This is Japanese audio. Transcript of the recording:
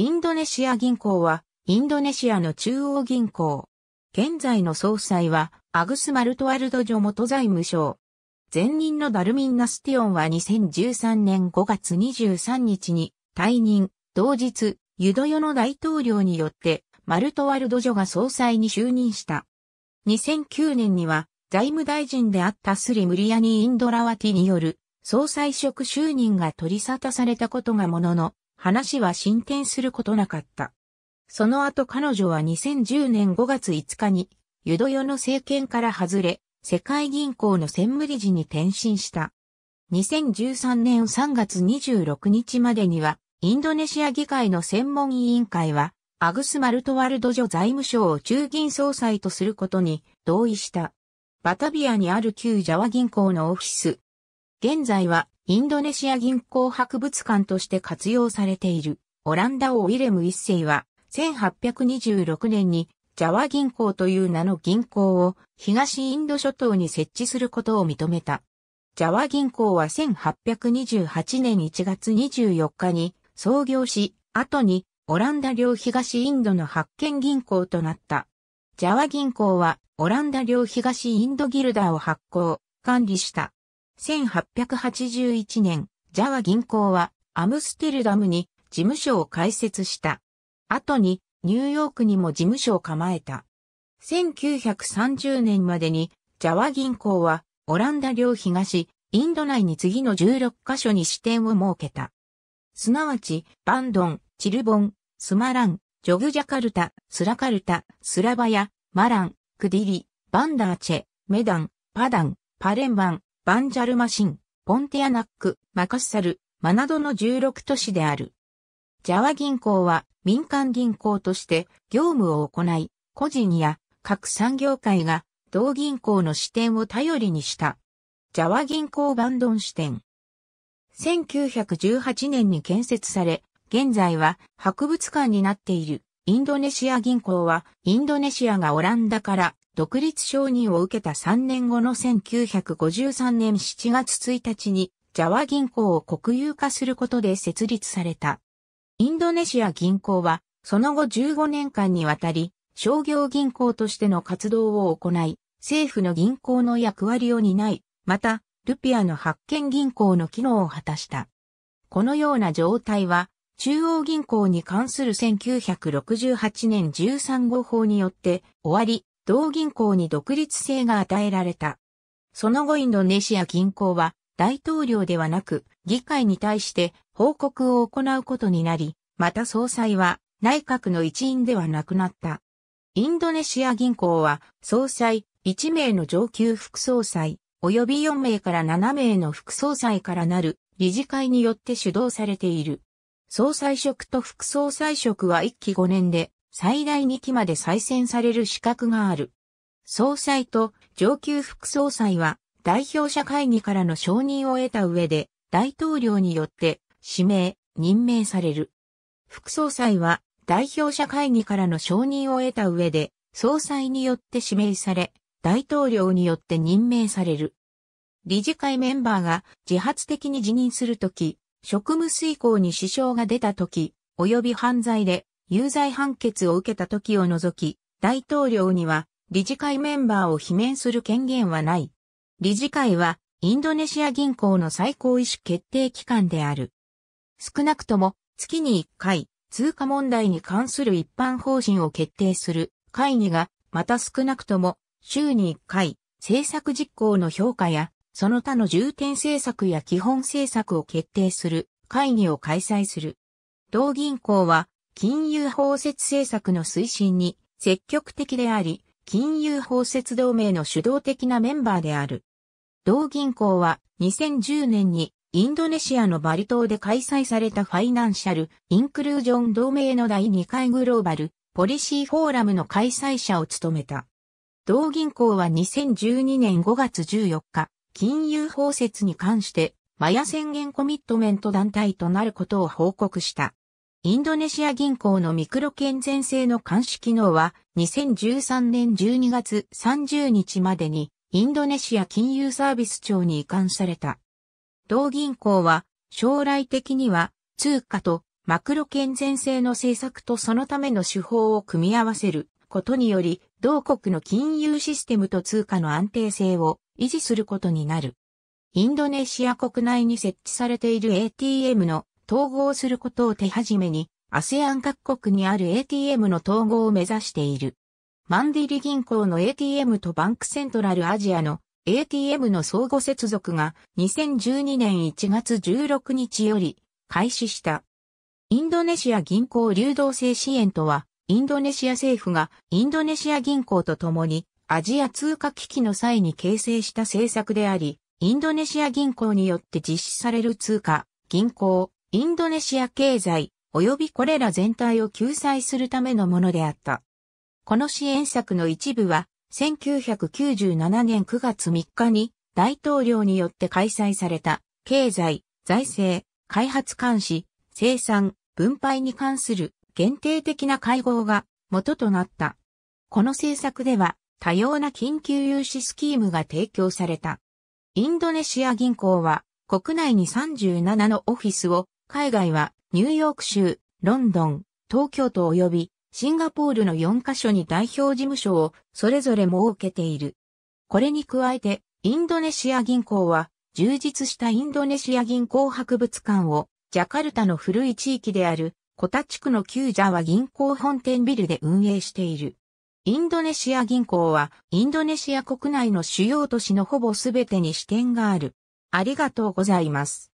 インドネシア銀行は、インドネシアの中央銀行。現在の総裁は、アグス・マルトワルドジョ元財務省。前任のダルミン・ナスティオンは2013年5月23日に退任、同日、ユドヨの大統領によって、マルトワルドジョが総裁に就任した。2009年には、財務大臣であったスリ・ムリアニー・インドラワティによる、総裁職就任が取り沙汰されたことがものの、話は進展することなかった。その後彼女は2010年5月5日に、ユドヨの政権から外れ、世界銀行の専務理事に転身した。2013年3月26日までには、インドネシア議会の専門委員会は、アグス・マルトワルドジョ財務省を中銀総裁とすることに同意した。バタビアにある旧ジャワ銀行のオフィス。現在はインドネシア銀行博物館として活用されている、オランダ王ウィレム一世は、1826年に、ジャワ銀行という名の銀行を、東インド諸島に設置することを認めた。ジャワ銀行は1828年1月24日に創業し、後にオランダ領東インドの発見銀行となった。ジャワ銀行はオランダ領東インドギルダーを発行、管理した。1881年、ジャワ銀行はアムステルダムに事務所を開設した。後にニューヨークにも事務所を構えた。1930年までにジャワ銀行はオランダ領東、インド内に次の16カ所に支店を設けた。すなわち、バンドン、チルボン、スマラン、ジョグジャカルタ、スラカルタ、スラバヤ、マラン、クディリ、バンダーチェ、メダン、パダン、パレンバン、バンジャルマシン、ポンテアナック、マカッサル、マナドの16都市である。ジャワ銀行は民間銀行として業務を行い、個人や各産業界が同銀行の支店を頼りにした。ジャワ銀行バンドン支店。1918年に建設され、現在は博物館になっている。インドネシア銀行は、インドネシアがオランダから独立承認を受けた3年後の1953年7月1日に、ジャワ銀行を国有化することで設立された。インドネシア銀行は、その後15年間にわたり、商業銀行としての活動を行い、政府の銀行の役割を担い、また、ルピアの発見銀行の機能を果たした。このような状態は、中央銀行に関する1968年13号法によって終わり、同銀行に独立性が与えられた。その後インドネシア銀行は大統領ではなく議会に対して報告を行うことになり、また総裁は内閣の一員ではなくなった。インドネシア銀行は総裁1名の上級副総裁及び4名から7名の副総裁からなる理事会によって主導されている。総裁職と副総裁職は1期5年で、最大2期まで再選される資格がある。総裁と上級副総裁は、代表者会議からの承認を得た上で、大統領によって指名、任命される。副総裁は、代表者会議からの承認を得た上で、総裁によって指名され、大統領によって任命される。理事会メンバーが自発的に辞任するとき、職務遂行に支障が出た時、及び犯罪で有罪判決を受けた時を除き、大統領には理事会メンバーを罷免する権限はない。理事会はインドネシア銀行の最高意思決定機関である。少なくとも月に1回通貨問題に関する一般方針を決定する会議が、また少なくとも週に1回政策実行の評価やその他の重点政策や基本政策を決定する会議を開催する。同銀行は金融包摂政策の推進に積極的であり、金融包摂同盟の主導的なメンバーである。同銀行は2010年にインドネシアのバリ島で開催されたファイナンシャル・インクルージョン同盟の第2回グローバル・ポリシーフォーラムの開催者を務めた。同銀行は2012年5月14日、金融包摂に関して、マヤ宣言コミットメント団体となることを報告した。インドネシア銀行のミクロ健全性の監視機能は2013年12月30日までにインドネシア金融サービス庁に移管された。同銀行は将来的には通貨とマクロ健全性の政策とそのための手法を組み合わせることにより同国の金融システムと通貨の安定性を維持することになる。インドネシア国内に設置されている ATM の統合することを手始めに、ASEAN 各国にある ATM の統合を目指している。マンディリ銀行の ATM とバンクセントラルアジアの ATM の相互接続が2012年1月16日より開始した。インドネシア銀行流動性支援とは、インドネシア政府がインドネシア銀行と共にアジア通貨危機の際に形成した政策であり、インドネシア銀行によって実施される通貨、銀行、インドネシア経済、及びこれら全体を救済するためのものであった。この支援策の一部は、1997年9月3日に大統領によって開催された経済、財政、開発監視、生産、分配に関する限定的な会合が元となった。この政策では多様な緊急融資スキームが提供された。インドネシア銀行は国内に37のオフィスを、海外はニューヨーク州、ロンドン、東京都及びシンガポールの4カ所に代表事務所をそれぞれ設けている。これに加えて、インドネシア銀行は充実したインドネシア銀行博物館をジャカルタの古い地域であるコタ地区の旧ジャワ銀行本店ビルで運営している。インドネシア銀行は、インドネシア国内の主要都市のほぼすべてに支店がある。ありがとうございます。